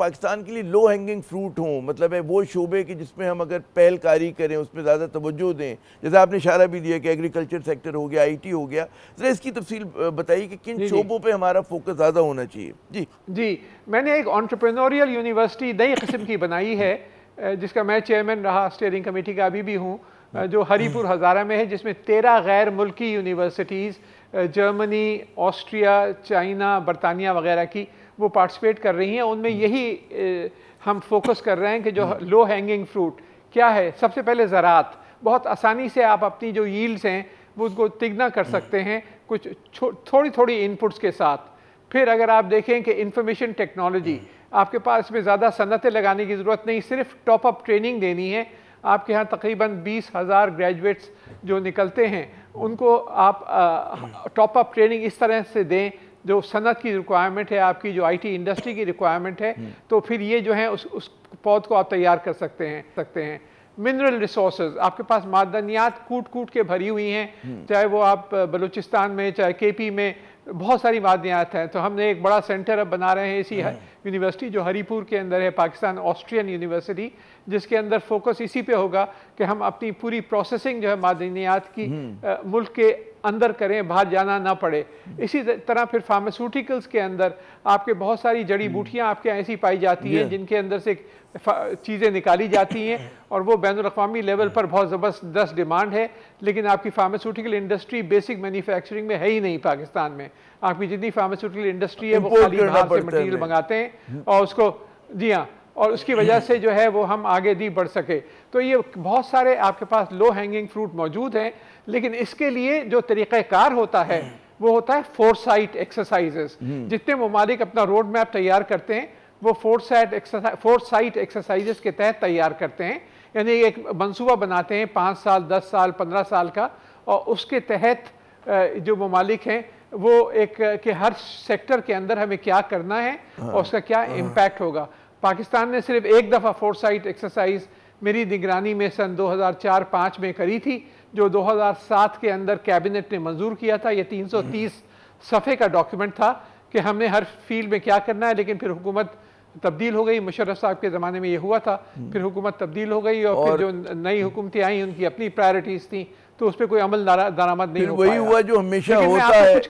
पाकिस्तान के लिए low hanging fruit हों मतलब है वो शोबे कि जिसमें हम अगर पहलकारी करें उसमें ज़्यादा तोज्जो दें जैसे आपने इशारा भी दिया कि एग्रीकल्चर सेक्टर हो गया आईटी हो गया ज़रा इसकी तफसील बताइए कि किन शोबों पे हमारा फोकस ज़्यादा होना चाहिए जी जी मैंने एक ऑन्टरप्रेनोरियल यूनिवर्सिटी नई किस्म की बनाई है जिसका मैं चेयरमैन रहा स्टेयरिंग कमेटी का अभी भी हूँ जो हरीपुर हज़ारा में है जिसमें तेरह गैर मुल्की यूनिवर्सिटीज़ जर्मनी ऑस्ट्रिया चाइना बरतानिया वगैरह की वो पार्टिसिपेट कर रही हैं उनमें यही हम फोकस कर रहे हैं कि जो लो हैंगिंग फ्रूट क्या है सबसे पहले ज़रात बहुत आसानी से आप अपनी जो यील्ड्स हैं वो उसको तिगना कर हम्म। सकते हैं कुछ थोड़ी थोड़ी इनपुट्स के साथ फिर अगर आप देखें कि इंफॉर्मेशन हम्म। टेक्नोलॉजी आपके पास इसमें ज़्यादा सनतें लगाने की ज़रूरत नहीं सिर्फ टॉप अप ट्रेनिंग देनी है आपके यहाँ तकरीबन बीस हज़ार ग्रेजुएट्स जो निकलते हैं उनको आप टॉप अप ट्रेनिंग इस तरह से दें जो सनत की रिक्वायरमेंट है आपकी जो आईटी इंडस्ट्री की रिक्वायरमेंट है हम्म। तो फिर ये जो है उस उस पौध को आप तैयार कर सकते हैं सकते हैं मिनरल रिसोर्स आपके पास मादनियात कूट कूट के भरी हुई हैं हम्म। चाहे वो आप बलूचिस्तान में चाहे केपी में बहुत सारी वादियात हैं तो हमने एक बड़ा सेंटर अब बना रहे हैं इसी हम्म। यूनिवर्सिटी जो हरीपुर के अंदर है पाकिस्तान ऑस्ट्रियन यूनिवर्सिटी जिसके अंदर फोकस इसी पे होगा कि हम अपनी पूरी प्रोसेसिंग जो है मादनियात की आ, हम्म। मुल्क के अंदर करें बाहर जाना ना पड़े हम्म। इसी तरह फिर फार्मास्यूटिकल्स के अंदर आपके बहुत सारी जड़ी बूटियाँ आपके ऐसी पाई जाती हैं जिनके अंदर से चीज़ें निकाली जाती हैं और वो बैन अवी लेवल पर बहुत ज़बरदस्त डिमांड है लेकिन आपकी फार्मास्यूटिकल इंडस्ट्री बेसिक मैन्युफैक्चरिंग में है ही नहीं पाकिस्तान में आपकी जितनी फार्मास्यूटिकल इंडस्ट्री है वो खाली बाहर से मटेरियल मंगाते हैं हम्म। और उसको जी हाँ और उसकी वजह से जो है वो हम आगे भी बढ़ सके तो ये बहुत सारे आपके पास लो हैंगिंग फ्रूट मौजूद हैं लेकिन इसके लिए जो तरीक़ाकार होता है हम्म। वो होता है फोरसाइट एक्सरसाइजेस हम्म। जितने ममालिक अपना रोड मैप तैयार करते हैं वो फोरसाइट एक्सरसाइज फोरसाइट एक्सरसाइजेस के तहत तैयार करते हैं यानी एक मनसूबा बनाते हैं पाँच साल दस साल पंद्रह साल का और उसके तहत जो ममालिक हैं वो एक कि हर सेक्टर के अंदर हमें क्या करना है हाँ। और उसका क्या इम्पैक्ट हाँ। होगा पाकिस्तान ने सिर्फ एक दफ़ा फोरसाइट एक्सरसाइज मेरी निगरानी में सन 2004-5 में करी थी जो 2007 के अंदर कैबिनेट ने मंजूर किया था ये 330 हम्म। सफ़े का डॉक्यूमेंट था कि हमने हर फील्ड में क्या करना है लेकिन फिर हुकूमत तब्दील हो गई मुशर्रफ साहब के ज़माने में ये हुआ था हम्म। फिर हुकूमत तब्दील हो गई और, और फिर जो नई हुकूमतें आई उनकी अपनी प्रायोरिटीज़ थी तो उस पर कोई अमल दरामद नहीं वही हुआ जो हमेशा होता है